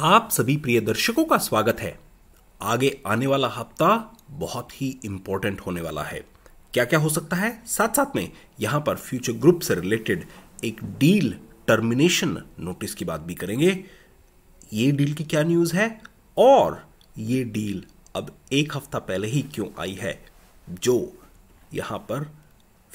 आप सभी प्रिय दर्शकों का स्वागत है आगे आने वाला हफ्ता बहुत ही इंपॉर्टेंट होने वाला है क्या क्या हो सकता है साथ साथ में यहां पर फ्यूचर ग्रुप से रिलेटेड एक डील टर्मिनेशन नोटिस की बात भी करेंगे ये डील की क्या न्यूज है और ये डील अब एक हफ्ता पहले ही क्यों आई है जो यहां पर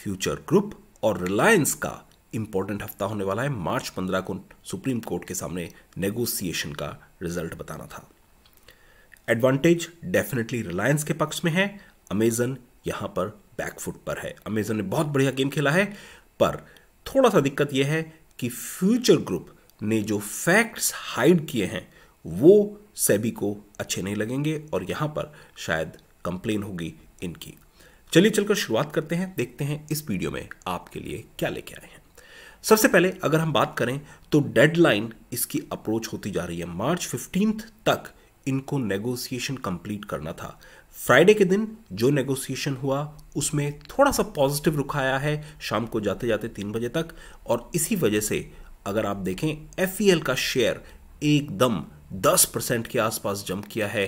फ्यूचर ग्रुप और रिलायंस का इंपॉर्टेंट हफ्ता होने वाला है मार्च पंद्रह को सुप्रीम कोर्ट के सामने नेगोसिएशन का रिजल्ट बताना था एडवांटेज डेफिनेटली रिलायंस के पक्ष में है अमेजन यहां पर बैकफुट पर है अमेजन ने बहुत बढ़िया गेम खेला है पर थोड़ा सा दिक्कत यह है कि फ्यूचर ग्रुप ने जो फैक्ट्स हाइड किए हैं वो सेबी को अच्छे नहीं लगेंगे और यहां पर शायद कंप्लेन होगी इनकी चलिए चलकर शुरुआत करते हैं देखते हैं इस वीडियो में आपके लिए क्या लेके आए हैं सबसे पहले अगर हम बात करें तो डेडलाइन इसकी अप्रोच होती जा रही है मार्च फिफ्टींथ तक इनको नेगोशिएशन कंप्लीट करना था फ्राइडे के दिन जो नेगोशिएशन हुआ उसमें थोड़ा सा पॉजिटिव रुख आया है शाम को जाते जाते तीन बजे तक और इसी वजह से अगर आप देखें एफ e का शेयर एकदम 10 परसेंट के आसपास जंप किया है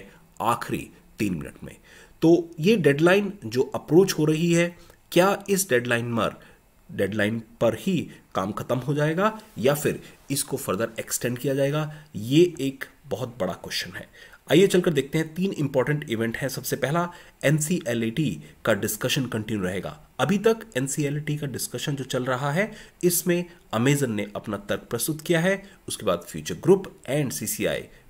आखिरी तीन मिनट में तो ये डेडलाइन जो अप्रोच हो रही है क्या इस डेडलाइन पर डेडलाइन पर ही काम खत्म हो जाएगा या फिर इसको फर्दर एक्सटेंड किया जाएगा ये एक बहुत बड़ा क्वेश्चन है आइए चलकर देखते हैं तीन इंपॉर्टेंट इवेंट हैं सबसे पहला एन का डिस्कशन कंटिन्यू रहेगा अभी तक एन का डिस्कशन जो चल रहा है इसमें अमेजन ने अपना तर्क प्रस्तुत किया है उसके बाद Future Group and C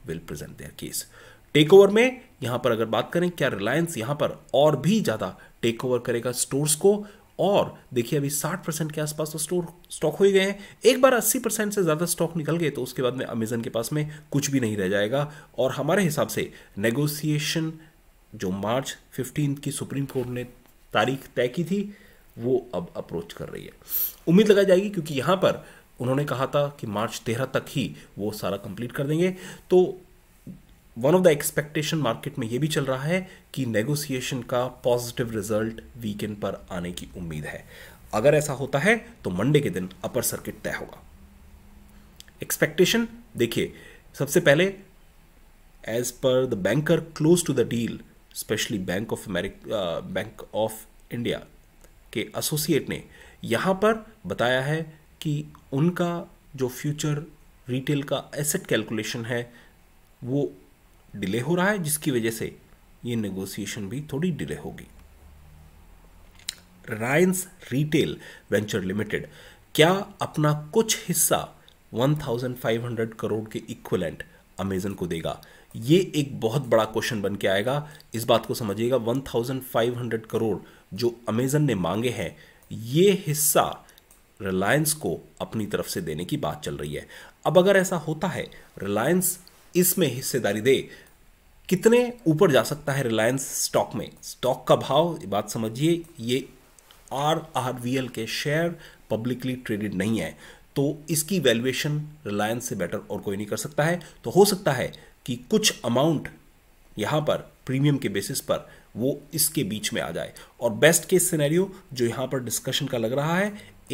will present their case take over में यहां पर अगर बात करें क्या रिलायंस यहां पर और भी ज्यादा टेक ओवर करेगा स्टोर्स को और देखिए अभी 60 परसेंट के आसपास तो स्टोर स्टॉक हो ही गए हैं एक बार 80 परसेंट से ज़्यादा स्टॉक निकल गए तो उसके बाद में अमेजन के पास में कुछ भी नहीं रह जाएगा और हमारे हिसाब से नेगोसिएशन जो मार्च फिफ्टीन की सुप्रीम कोर्ट ने तारीख तय की थी वो अब अप्रोच कर रही है उम्मीद लगाई जाएगी क्योंकि यहाँ पर उन्होंने कहा था कि मार्च तेरह तक ही वो सारा कंप्लीट कर देंगे तो one of the expectation market में ये भी चल रहा है कि नेगोशिएशन का पॉजिटिव रिजल्ट वीकेंड पर आने की उम्मीद है अगर ऐसा होता है तो मंडे के दिन अपर सर्किट तय होगा एक्सपेक्टेशन देखिए सबसे पहले as per the banker close to the deal specially bank of America bank of India के एसोसिएट ने यहां पर बताया है कि उनका जो फ्यूचर रिटेल का एसेट कैलकुलेशन है वो डिले हो रहा है जिसकी वजह से ये नेगोशिएशन भी थोड़ी डिले होगी रिलायंस रिटेल वेंचर लिमिटेड क्या अपना कुछ हिस्सा 1500 करोड़ के इक्वलेंट अमेजन को देगा ये एक बहुत बड़ा क्वेश्चन बन के आएगा इस बात को समझिएगा 1500 करोड़ जो अमेजन ने मांगे हैं ये हिस्सा रिलायंस को अपनी तरफ से देने की बात चल रही है अब अगर ऐसा होता है रिलायंस इसमें हिस्सेदारी दे कितने ऊपर जा सकता है रिलायंस स्टॉक में स्टॉक का भाव ये बात समझिए ये आर आर वी एल के शेयर पब्लिकली ट्रेडेड नहीं है तो इसकी वैल्यूएशन रिलायंस से बेटर और कोई नहीं कर सकता है तो हो सकता है कि कुछ अमाउंट यहाँ पर प्रीमियम के बेसिस पर वो इसके बीच में आ जाए और बेस्ट केस सिनेरियो जो यहाँ पर डिस्कशन का लग रहा है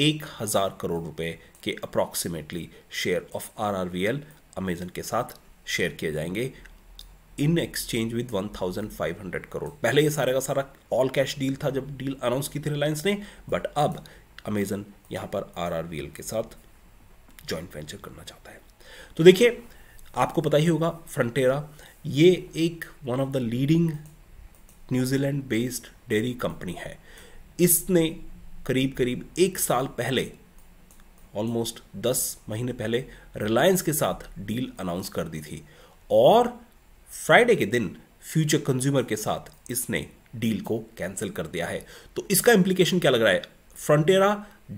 एक हज़ार करोड़ रुपए के approximately share of R R V L Amazon के साथ शेयर किए जाएंगे इन एक्सचेंज विद 1500 करोड़ पहले ये सारे का सारा ऑल कैश डील था जब डील अनाउंस की थी रिलायंस ने बट अब अमेजन यहां पर आर के साथ ज्वाइंट वेंचर करना चाहता है तो देखिए आपको पता ही होगा फ्रंटेरा ये एक one of the leading New Zealand based dairy company है इसने करीब करीब एक साल पहले ऑलमोस्ट दस महीने पहले रिलायंस के साथ डील अनाउंस कर दी थी और फ्राइडे के दिन फ्यूचर कंज्यूमर के साथ इसने डील को कैंसिल कर दिया है तो इसका इम्प्लीकेशन क्या लग रहा है फ्रंटेरा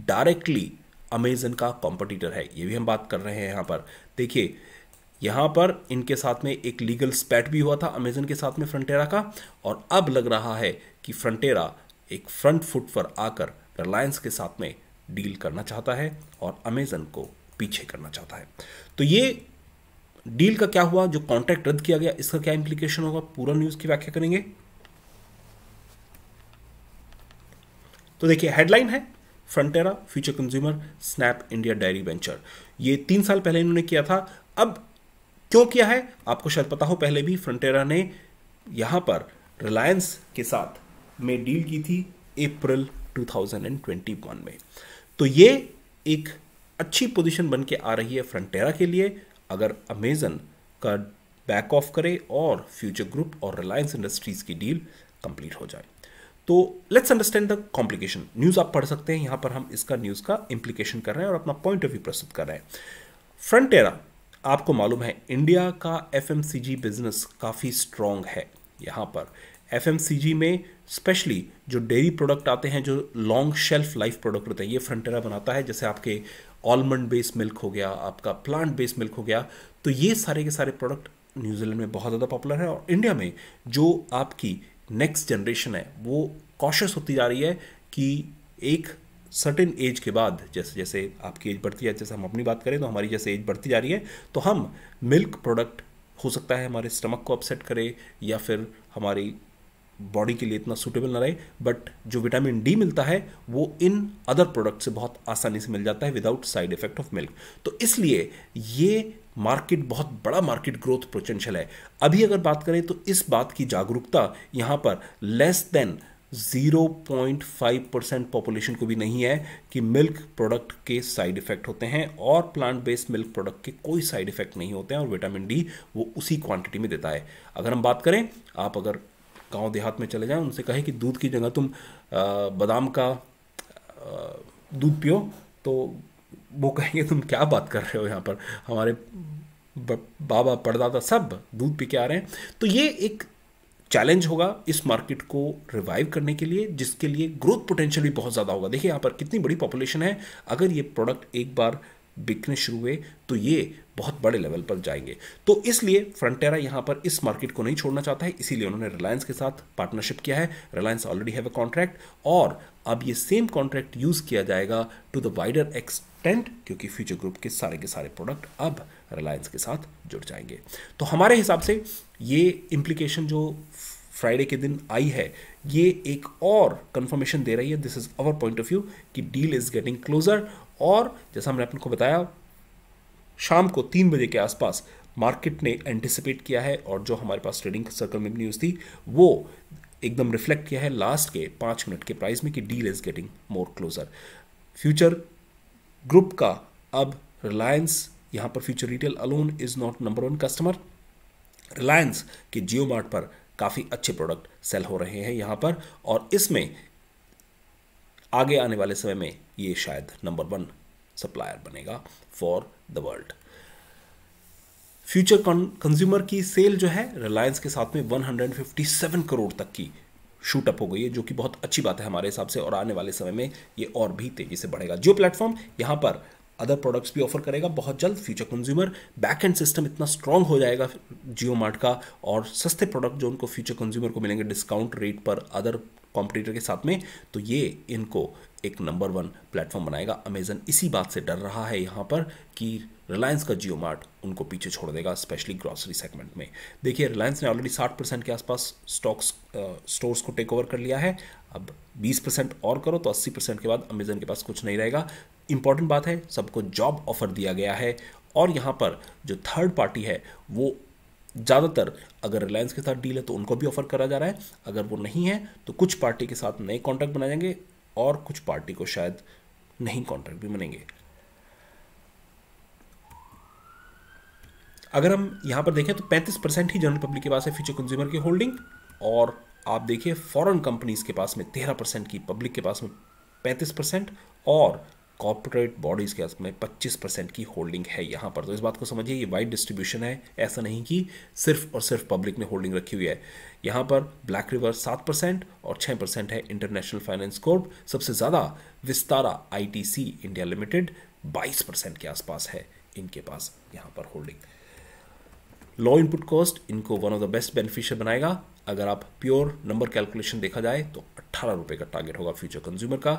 डायरेक्टली अमेजन का कॉम्पिटिटर है ये भी हम बात कर रहे हैं यहां पर देखिए यहां पर इनके साथ में एक लीगल स्पैट भी हुआ था अमेजन के साथ में फ्रंटेरा का और अब लग रहा है कि फ्रंटेरा एक फ्रंट फुट पर आकर रिलायंस के साथ में डील करना चाहता है और अमेजन को पीछे करना चाहता है तो ये डील का क्या हुआ जो कॉन्ट्रैक्ट रद्द किया गया इसका क्या इंप्लीकेशन होगा पूरा न्यूज़ की व्याख्या करेंगे तो देखिए हेडलाइन है Fonterra Future Consumer snap India dairy venture ये तीन साल पहले इन्होंने किया था अब क्यों किया है आपको शायद पता हो पहले भी फ्रंटेरा ने यहां पर रिलायंस के साथ में डील की थी अप्रैल 2021 में तो ये एक अच्छी पोजीशन बन के आ रही है फ्रंटेरा के लिए अगर अमेजन का बैक ऑफ करे और फ्यूचर ग्रुप और रिलायंस इंडस्ट्रीज़ की डील कंप्लीट हो जाए तो let's understand the complication news आप पढ़ सकते हैं यहां पर हम इसका न्यूज़ का इंप्लीकेशन कर रहे हैं और अपना पॉइंट ऑफ व्यू प्रस्तुत कर रहे हैं फ्रंटेरा आपको मालूम है इंडिया का एफ बिजनेस काफ़ी स्ट्रॉन्ग है यहां पर एफ में स्पेशली जो डेयरी प्रोडक्ट आते हैं जो लॉन्ग शेल्फ लाइफ प्रोडक्ट होते हैं ये फ्रंटेरा बनाता है जैसे आपके ऑलमंड बेस्ड मिल्क हो गया आपका प्लांट बेस्ड मिल्क हो गया तो ये सारे के सारे प्रोडक्ट न्यूजीलैंड में बहुत ज़्यादा पॉपुलर है और इंडिया में जो आपकी नेक्स्ट जनरेशन है वो कॉशस होती जा रही है कि एक सर्टेन एज के बाद जैसे जैसे आपकी एज बढ़ती है जैसे हम अपनी बात करें तो हमारी जैसे एज बढ़ती जा रही है तो हम मिल्क प्रोडक्ट हो सकता है हमारे स्टमक को अपसेट करे या फिर हमारी बॉडी के लिए इतना सूटेबल ना रहे बट जो विटामिन डी मिलता है वो इन अदर प्रोडक्ट से बहुत आसानी से मिल जाता है without side effect of milk तो इसलिए ये मार्केट बहुत बड़ा मार्केट ग्रोथ पोटेंशियल है अभी अगर बात करें तो इस बात की जागरूकता यहाँ पर लेस देन 0.5 परसेंट पॉपुलेशन को भी नहीं है कि मिल्क प्रोडक्ट के साइड इफेक्ट होते हैं और प्लांट बेस्ड मिल्क प्रोडक्ट के कोई साइड इफेक्ट नहीं होते हैं और विटामिन डी वो उसी क्वांटिटी में देता है अगर हम बात करें आप अगर गांव देहात में चले जाएं उनसे कहें कि दूध की जगह तुम बादाम का दूध पियो तो वो कहेंगे तुम क्या बात कर रहे हो यहाँ पर हमारे बाबा परदादा सब दूध पी के आ रहे हैं तो ये एक चैलेंज होगा इस मार्केट को रिवाइव करने के लिए जिसके लिए ग्रोथ पोटेंशियल भी बहुत ज़्यादा होगा देखिए यहाँ पर कितनी बड़ी पॉपुलेशन है अगर ये प्रोडक्ट एक बार बिकने शुरू हुए तो ये बहुत बड़े लेवल पर जाएंगे तो इसलिए फ्रंटेरा यहां पर इस मार्केट को नहीं छोड़ना चाहता है इसीलिए उन्होंने रिलायंस के साथ पार्टनरशिप किया है Reliance already have a contract और अब ये सेम कॉन्ट्रैक्ट यूज़ किया जाएगा टू द वाइडर एक्सटेंट क्योंकि फ्यूचर ग्रुप के सारे के सारे प्रोडक्ट अब रिलायंस के साथ जुड़ जाएंगे तो हमारे हिसाब से ये इंप्लीकेशन जो फ्राइडे के दिन आई है ये एक और कंफर्मेशन दे रही है this is our point of view कि डील इज गेटिंग क्लोजर और जैसा हमने को बताया शाम को तीन बजे के आसपास मार्केट ने एंटिसिपेट किया है और जो हमारे पास ट्रेडिंग सर्कल में न्यूज़ थी वो एकदम रिफ्लेक्ट किया है लास्ट के पाँच मिनट के प्राइस में कि deal is getting more closer Future Group का अब रिलायंस यहाँ पर Future Retail alone is not number one customer Reliance के जियो मार्ट पर काफ़ी अच्छे प्रोडक्ट सेल हो रहे हैं यहाँ पर और इसमें आगे आने वाले समय में ये शायद नंबर वन सप्लायर बनेगा for the world Future Consumer की सेल जो है रिलायंस के साथ में 157 करोड़ तक की शूट अप हो गई है जो कि बहुत अच्छी बात है हमारे हिसाब से और आने वाले समय में ये और भी तेज़ी से बढ़ेगा जो प्लेटफॉर्म यहां पर अदर प्रोडक्ट्स भी ऑफर करेगा बहुत जल्द Future Consumer back end system इतना स्ट्रांग हो जाएगा जियो मार्ट का और सस्ते प्रोडक्ट जो उनको फ्यूचर कंज्यूमर को मिलेंगे डिस्काउंट रेट पर अदर कॉम्पिटिटर के साथ में तो ये इनको एक नंबर वन प्लेटफॉर्म बनाएगा अमेजन इसी बात से डर रहा है यहाँ पर कि रिलायंस का जियो मार्ट उनको पीछे छोड़ देगा स्पेशली ग्रॉसरी सेगमेंट में देखिए रिलायंस ने ऑलरेडी 60 परसेंट के आसपास स्टॉक्स स्टोर्स को टेक ओवर कर लिया है अब 20 परसेंट और करो तो 80 परसेंट के बाद अमेजन के पास कुछ नहीं रहेगा इंपॉर्टेंट बात है सबको जॉब ऑफर दिया गया है और यहाँ पर जो थर्ड पार्टी है वो ज़्यादातर अगर रिलायंस के साथ डील है तो उनको भी ऑफर करा जा रहा है अगर वो नहीं है तो कुछ पार्टी के साथ नए कॉन्ट्रैक्ट बनाए जाएंगे और कुछ पार्टी को शायद नहीं कॉन्ट्रैक्ट भी बनेंगे अगर हम यहाँ पर देखें तो 35 परसेंट ही जनरल पब्लिक के पास है फ्यूचर कंज्यूमर की होल्डिंग और आप देखिए फॉरेन कंपनीज के पास में 13 परसेंट की पब्लिक के पास में 35 परसेंट और कॉर्पोरेट बॉडीज़ के में 25 परसेंट की होल्डिंग है यहाँ पर तो इस बात को समझिए ये वाइड डिस्ट्रीब्यूशन है ऐसा नहीं कि सिर्फ और सिर्फ पब्लिक ने होल्डिंग रखी हुई है यहाँ पर ब्लैक रिवर सात परसेंट और छः परसेंट है इंटरनेशनल फाइनेंस कोर्प सबसे ज़्यादा विस्तारा आईटीसी इंडिया लिमिटेड बाईस परसेंट के आसपास है इनके पास यहाँ पर होल्डिंग लो इनपुट कॉस्ट इनको one of the best beneficiary बनाएगा अगर आप प्योर नंबर कैलकुलेशन देखा जाए तो अट्ठारह रुपये का टारगेट होगा फ्यूचर कंज्यूमर का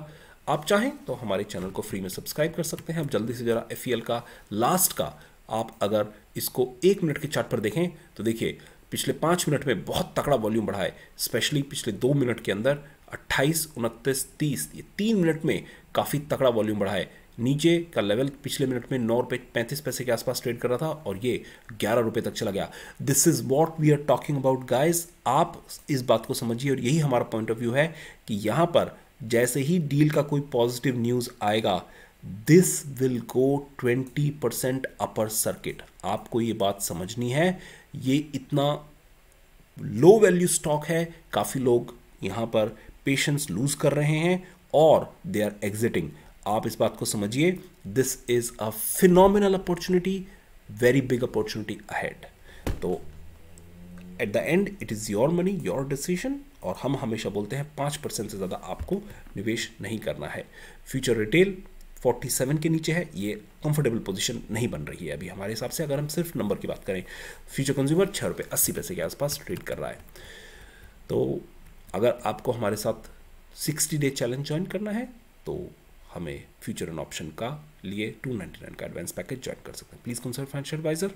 आप चाहें तो हमारे चैनल को फ्री में सब्सक्राइब कर सकते हैं अब जल्दी से जरा एफ e का लास्ट का आप अगर इसको एक मिनट के चार्ट पर देखें तो देखिए पिछले पाँच मिनट में बहुत तकड़ा वॉल्यूम बढ़ा है स्पेशली पिछले दो मिनट के अंदर अट्ठाईस उनतीस तीस ये तीन मिनट में काफ़ी तकड़ा वॉल्यूम बढ़ा है नीचे का लेवल पिछले मिनट में नौ रुपये पैंतीस पैसे के आसपास ट्रेड कर रहा था और ये ग्यारह रुपये तक चला गया this is what we are talking about guys आप इस बात को समझिए और यही हमारा पॉइंट ऑफ व्यू है कि यहाँ पर जैसे ही डील का कोई पॉजिटिव न्यूज़ आएगा this will go twenty percent upper circuit आपको ये बात समझनी है ये इतना लो वैल्यू स्टॉक है काफ़ी लोग यहाँ पर पेशेंस लूज कर रहे हैं और दे आर एग्जिटिंग आप इस बात को समझिए this is a phenomenal opportunity very big opportunity ahead तो at the end it is your money your decision और हम हमेशा बोलते हैं पांच परसेंट से ज़्यादा आपको निवेश नहीं करना है फ्यूचर रिटेल 47 के नीचे है ये कंफर्टेबल पोजीशन नहीं बन रही है अभी हमारे हिसाब से अगर हम सिर्फ नंबर की बात करें फ्यूचर कंज्यूमर छः रुपये अस्सी पैसे के आसपास ट्रेड कर रहा है तो अगर आपको हमारे साथ 60 डे चैलेंज ज्वाइन करना है तो हमें फ्यूचर एंड ऑप्शन का लिए टू नाइन्टी नाइन का एडवांस पैकेज ज्वाइन कर सकते हैं प्लीज़ कंसल्ट फाइनेंशियल एडवाइजर